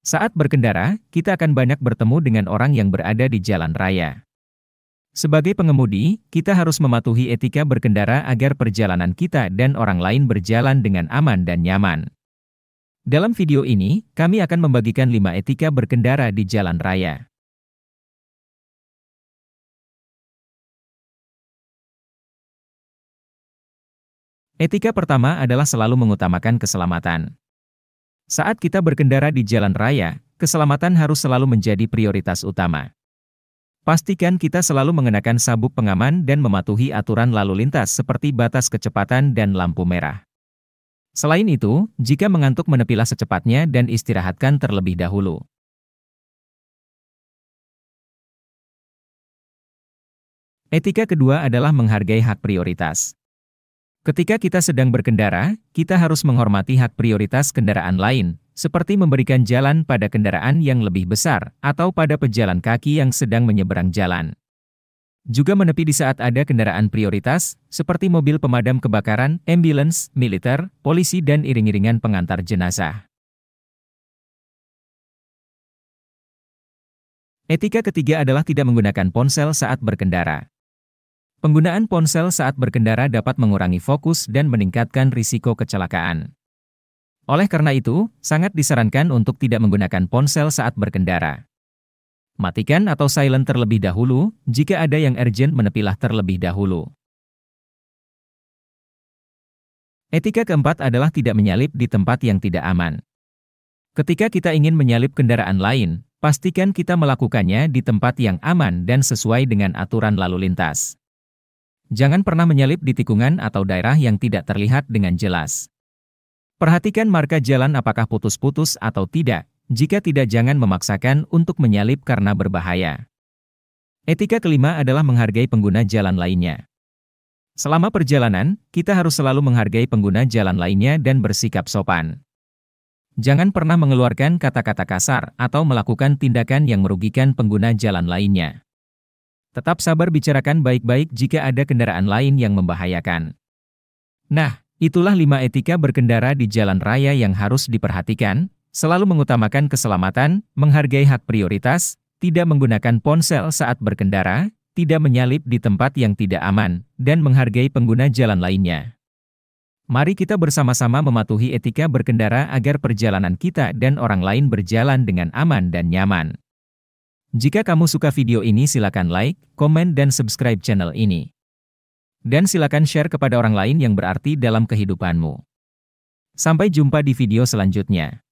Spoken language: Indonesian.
Saat berkendara, kita akan banyak bertemu dengan orang yang berada di jalan raya. Sebagai pengemudi, kita harus mematuhi etika berkendara agar perjalanan kita dan orang lain berjalan dengan aman dan nyaman. Dalam video ini, kami akan membagikan 5 etika berkendara di jalan raya. Etika pertama adalah selalu mengutamakan keselamatan. Saat kita berkendara di jalan raya, keselamatan harus selalu menjadi prioritas utama. Pastikan kita selalu mengenakan sabuk pengaman dan mematuhi aturan lalu lintas seperti batas kecepatan dan lampu merah. Selain itu, jika mengantuk menepilah secepatnya dan istirahatkan terlebih dahulu. Etika kedua adalah menghargai hak prioritas. Ketika kita sedang berkendara, kita harus menghormati hak prioritas kendaraan lain, seperti memberikan jalan pada kendaraan yang lebih besar atau pada pejalan kaki yang sedang menyeberang jalan. Juga menepi di saat ada kendaraan prioritas, seperti mobil pemadam kebakaran, ambulans, militer, polisi dan iring-iringan pengantar jenazah. Etika ketiga adalah tidak menggunakan ponsel saat berkendara. Penggunaan ponsel saat berkendara dapat mengurangi fokus dan meningkatkan risiko kecelakaan. Oleh karena itu, sangat disarankan untuk tidak menggunakan ponsel saat berkendara. Matikan atau silent terlebih dahulu, jika ada yang urgent menepilah terlebih dahulu. Etika keempat adalah tidak menyalip di tempat yang tidak aman. Ketika kita ingin menyalip kendaraan lain, pastikan kita melakukannya di tempat yang aman dan sesuai dengan aturan lalu lintas. Jangan pernah menyalip di tikungan atau daerah yang tidak terlihat dengan jelas. Perhatikan marka jalan apakah putus-putus atau tidak. Jika tidak jangan memaksakan untuk menyalip karena berbahaya. Etika kelima adalah menghargai pengguna jalan lainnya. Selama perjalanan, kita harus selalu menghargai pengguna jalan lainnya dan bersikap sopan. Jangan pernah mengeluarkan kata-kata kasar atau melakukan tindakan yang merugikan pengguna jalan lainnya. Tetap sabar bicarakan baik-baik jika ada kendaraan lain yang membahayakan. Nah, itulah 5 etika berkendara di jalan raya yang harus diperhatikan, selalu mengutamakan keselamatan, menghargai hak prioritas, tidak menggunakan ponsel saat berkendara, tidak menyalip di tempat yang tidak aman, dan menghargai pengguna jalan lainnya. Mari kita bersama-sama mematuhi etika berkendara agar perjalanan kita dan orang lain berjalan dengan aman dan nyaman. Jika kamu suka video ini silakan like, komen dan subscribe channel ini. Dan silakan share kepada orang lain yang berarti dalam kehidupanmu. Sampai jumpa di video selanjutnya.